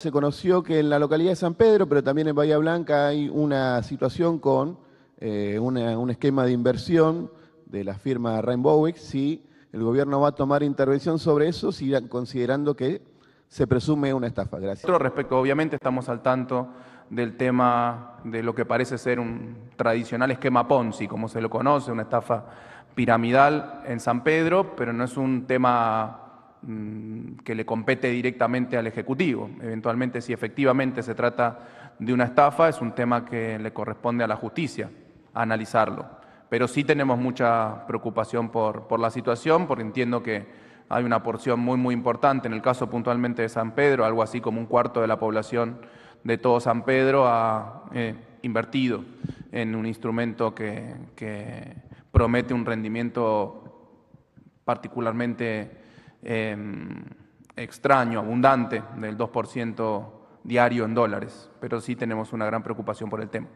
se conoció que en la localidad de San Pedro, pero también en Bahía Blanca, hay una situación con eh, un esquema de inversión de la firma Rainbowix, si el gobierno va a tomar intervención sobre eso, si, considerando que se presume una estafa. Gracias. Respecto, obviamente, estamos al tanto del tema de lo que parece ser un tradicional esquema Ponzi, como se lo conoce, una estafa piramidal en San Pedro, pero no es un tema Mm, que le compete directamente al Ejecutivo. Eventualmente, si efectivamente se trata de una estafa, es un tema que le corresponde a la justicia analizarlo. Pero sí tenemos mucha preocupación por, la situación, porque entiendo que hay una porción muy, muy importante, en el caso puntualmente de San Pedro, algo así como un cuarto de la población de todo San Pedro ha eh, invertido en un instrumento que, que promete un rendimiento particularmente Em, extraño, abundante, del 2% diario en dólares, pero sí tenemos una gran preocupación por el tema.